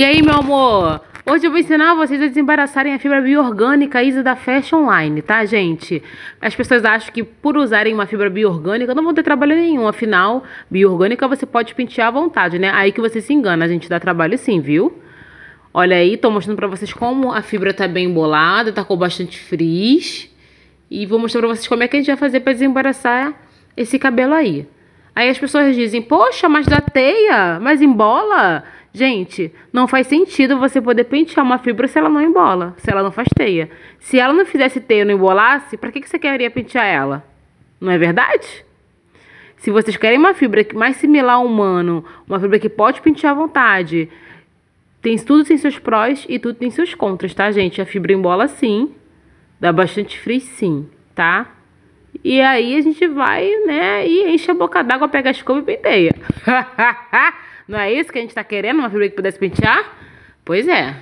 E aí, meu amor? Hoje eu vou ensinar vocês a desembaraçarem a fibra bioorgânica Isa da Fashion Line, tá, gente? As pessoas acham que por usarem uma fibra bioorgânica não vão ter trabalho nenhum. Afinal, bioorgânica você pode pentear à vontade, né? Aí que você se engana, a gente dá trabalho sim, viu? Olha aí, tô mostrando pra vocês como a fibra tá bem embolada, tá com bastante frizz. E vou mostrar pra vocês como é que a gente vai fazer pra desembaraçar esse cabelo aí. Aí as pessoas dizem, poxa, mas da teia, mas embola... Gente, não faz sentido você poder pentear uma fibra se ela não embola, se ela não faz teia. Se ela não fizesse teia e não embolasse, para que, que você queria pentear ela? Não é verdade? Se vocês querem uma fibra mais similar ao humano, uma fibra que pode pentear à vontade, tem tudo tem seus prós e tudo tem seus contras, tá, gente? A fibra embola sim, dá bastante frizz sim, tá? E aí a gente vai, né, e enche a boca d'água, pega a escova e penteia. Não é isso que a gente tá querendo? Uma figura que pudesse pentear? Pois é.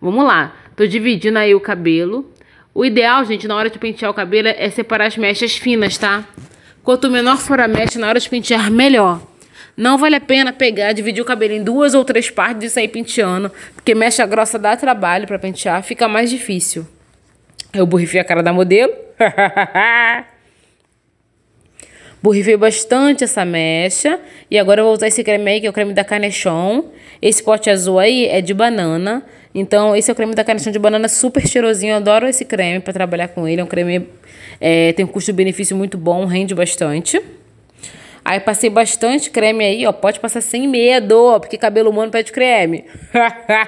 Vamos lá. Tô dividindo aí o cabelo. O ideal, gente, na hora de pentear o cabelo é separar as mechas finas, tá? Quanto menor for a mecha, na hora de pentear, melhor. Não vale a pena pegar, dividir o cabelo em duas ou três partes e sair penteando, porque mecha grossa dá trabalho para pentear, fica mais difícil. Eu borrifei a cara da modelo. Borrifei bastante essa mecha. E agora eu vou usar esse creme aí, que é o creme da Canechon. Esse pote azul aí é de banana. Então, esse é o creme da Canechon de banana, super cheirosinho. Eu adoro esse creme para trabalhar com ele. É um creme... É, tem um custo-benefício muito bom, rende bastante. Aí passei bastante creme aí, ó. Pode passar sem medo, porque cabelo humano pede creme.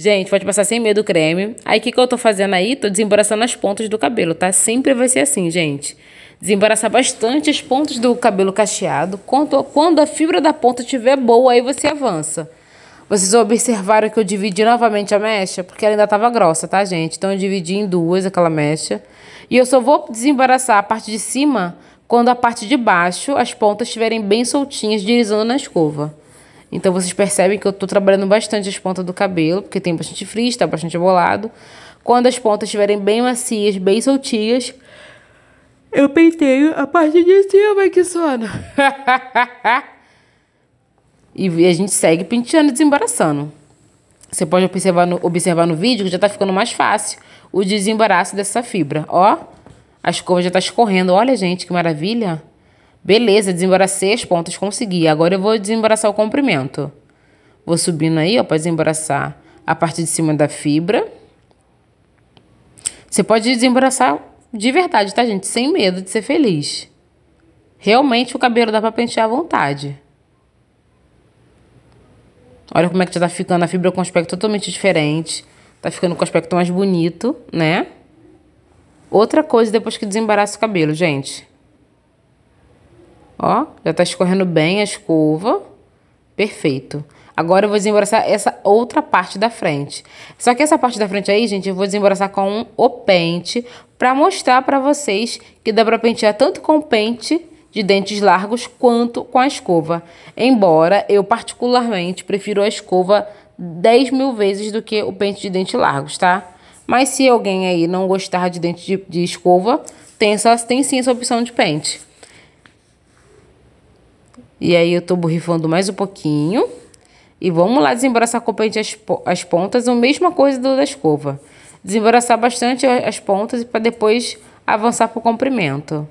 Gente, pode passar sem medo o creme. Aí, o que, que eu tô fazendo aí? Tô desembaraçando as pontas do cabelo, tá? Sempre vai ser assim, gente. Desembaraçar bastante as pontas do cabelo cacheado. Quando, quando a fibra da ponta estiver boa, aí você avança. Vocês observaram que eu dividi novamente a mecha? Porque ela ainda estava grossa, tá, gente? Então, eu dividi em duas aquela mecha. E eu só vou desembaraçar a parte de cima quando a parte de baixo, as pontas estiverem bem soltinhas, dirizando na escova. Então vocês percebem que eu estou trabalhando bastante as pontas do cabelo, porque tem bastante frizz, está bastante bolado. Quando as pontas estiverem bem macias, bem soltinhas, eu penteio a parte de cima assim, que sona. e a gente segue penteando e desembaraçando. Você pode observar no, observar no vídeo que já está ficando mais fácil o desembaraço dessa fibra. Ó, a escova já está escorrendo. Olha, gente, que maravilha. Beleza, desembaracei as pontas, consegui. Agora eu vou desembaraçar o comprimento. Vou subindo aí, ó, para desembaraçar a parte de cima da fibra. Você pode desembaraçar de verdade, tá, gente? Sem medo de ser feliz. Realmente o cabelo dá para pentear à vontade. Olha como é que já tá ficando a fibra com aspecto totalmente diferente. Tá ficando com aspecto mais bonito, né? Outra coisa depois que desembaraça o cabelo, gente. Ó, já tá escorrendo bem a escova. Perfeito. Agora eu vou desembaraçar essa outra parte da frente. Só que essa parte da frente aí, gente, eu vou desembaraçar com o pente para mostrar para vocês que dá para pentear tanto com o pente de dentes largos quanto com a escova. Embora eu particularmente prefiro a escova 10 mil vezes do que o pente de dentes largos, tá? Mas se alguém aí não gostar de dente de, de escova, tem, só, tem sim essa opção de pente. E aí eu tô borrifando mais um pouquinho. E vamos lá desembaraçar com o pente as, as pontas, a mesma coisa do da escova. Desembaraçar bastante as pontas para depois avançar para o comprimento.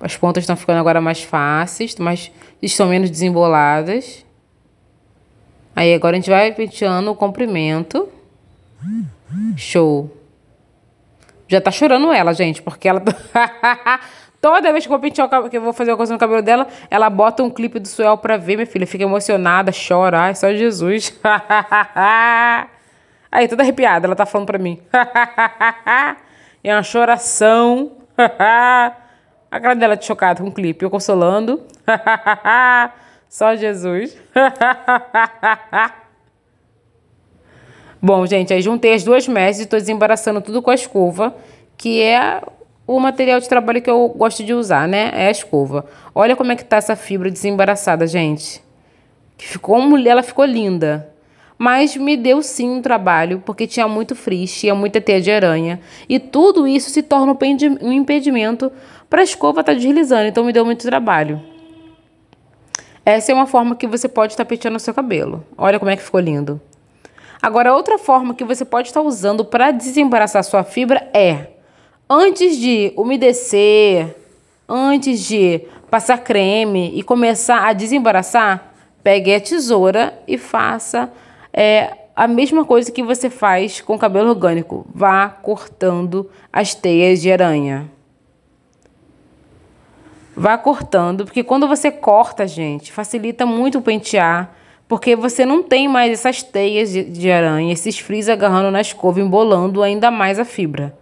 As pontas estão ficando agora mais fáceis, mas estão menos desemboladas. Aí agora a gente vai penteando o comprimento. Show! Já tá chorando ela, gente, porque ela. Tá toda vez que eu, pentear o que eu vou fazer uma coisa no cabelo dela, ela bota um clipe do Suel pra ver, minha filha. Fica emocionada, chora. Ai, só Jesus. Aí, toda arrepiada, ela tá falando pra mim. é uma choração. A cara dela de chocada com o clipe. Eu consolando. só Jesus. Bom, gente, aí juntei as duas mesas e estou desembaraçando tudo com a escova, que é o material de trabalho que eu gosto de usar, né? É a escova. Olha como é que tá essa fibra desembaraçada, gente. Que ficou mulher, ela ficou linda. Mas me deu sim um trabalho, porque tinha muito frizz, tinha muita teia de aranha. E tudo isso se torna um impedimento para a escova estar tá deslizando, então me deu muito trabalho. Essa é uma forma que você pode estar no o seu cabelo. Olha como é que ficou lindo. Agora, outra forma que você pode estar usando para desembaraçar sua fibra é antes de umedecer, antes de passar creme e começar a desembaraçar, pegue a tesoura e faça é, a mesma coisa que você faz com cabelo orgânico. Vá cortando as teias de aranha. Vá cortando, porque quando você corta, gente, facilita muito o pentear porque você não tem mais essas teias de, de aranha, esses frizz agarrando na escova, embolando ainda mais a fibra.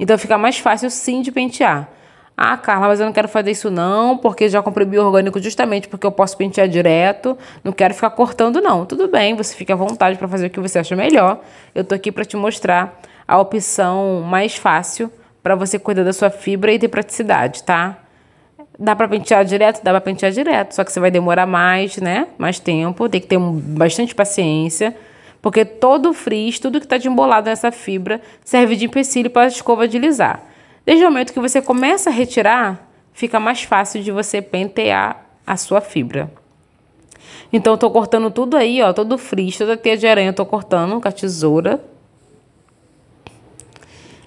Então fica mais fácil sim de pentear. Ah, Carla, mas eu não quero fazer isso não, porque já comprei bio-orgânico justamente porque eu posso pentear direto, não quero ficar cortando não. Tudo bem, você fica à vontade para fazer o que você acha melhor. Eu tô aqui para te mostrar a opção mais fácil para você cuidar da sua fibra e ter praticidade, tá? Dá para pentear direto? Dá para pentear direto, só que você vai demorar mais, né? Mais tempo, tem que ter bastante paciência, porque todo o frizz, tudo que está de embolado nessa fibra, serve de empecilho para a escova deslizar. Desde o momento que você começa a retirar, fica mais fácil de você pentear a sua fibra. Então, eu tô cortando tudo aí, ó, todo o frizz, toda a teia de aranha eu tô cortando com a tesoura,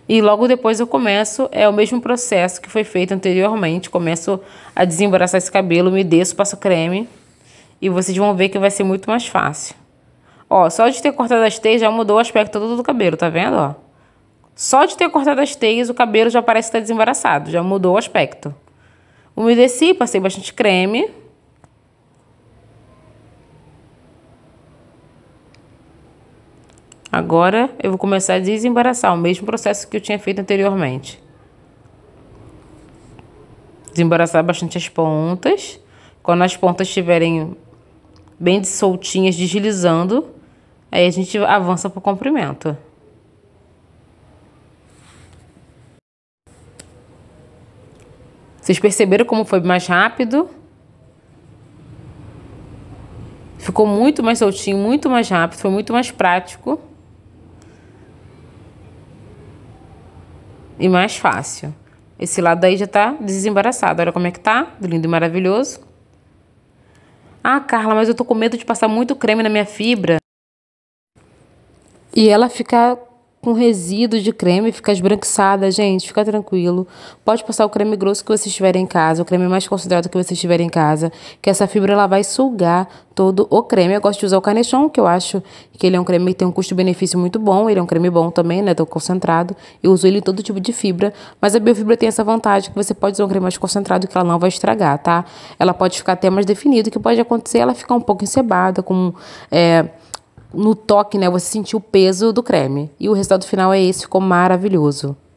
e logo depois eu começo, é o mesmo processo que foi feito anteriormente, começo a desembaraçar esse cabelo, me desço, passo creme e vocês vão ver que vai ser muito mais fácil. Ó, só de ter cortado as teias já mudou o aspecto todo do cabelo, tá vendo, ó? Só de ter cortado as teias o cabelo já parece estar tá desembaraçado, já mudou o aspecto. Umedeci, passei bastante creme, Agora eu vou começar a desembaraçar o mesmo processo que eu tinha feito anteriormente. Desembaraçar bastante as pontas. Quando as pontas estiverem bem soltinhas, deslizando, aí a gente avança para o comprimento. Vocês perceberam como foi mais rápido? Ficou muito mais soltinho, muito mais rápido, foi muito mais prático. e mais fácil. Esse lado aí já está desembaraçado. Olha como é que tá, lindo e maravilhoso. Ah, Carla, mas eu tô com medo de passar muito creme na minha fibra. E ela ficar com resíduo de creme, fica esbranquiçada, gente, fica tranquilo. Pode passar o creme grosso que você estiver em casa, o creme mais concentrado que você estiver em casa, que essa fibra ela vai sugar todo o creme. Eu gosto de usar o canechão, que eu acho que ele é um creme que tem um custo-benefício muito bom, ele é um creme bom também, né, tão concentrado. Eu uso ele em todo tipo de fibra, mas a biofibra tem essa vantagem que você pode usar um creme mais concentrado que ela não vai estragar, tá? Ela pode ficar até mais definido, que pode acontecer ela ficar um pouco encebada, com... É, no toque, né? Você sentiu o peso do creme. E o resultado final é esse, ficou maravilhoso.